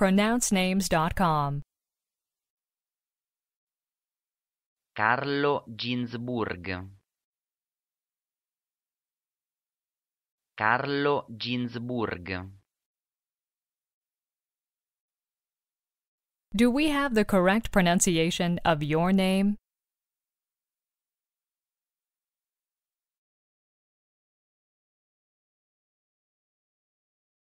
pronouncenames.com. Carlo Ginsburg. Carlo Ginsburg. Do we have the correct pronunciation of your name?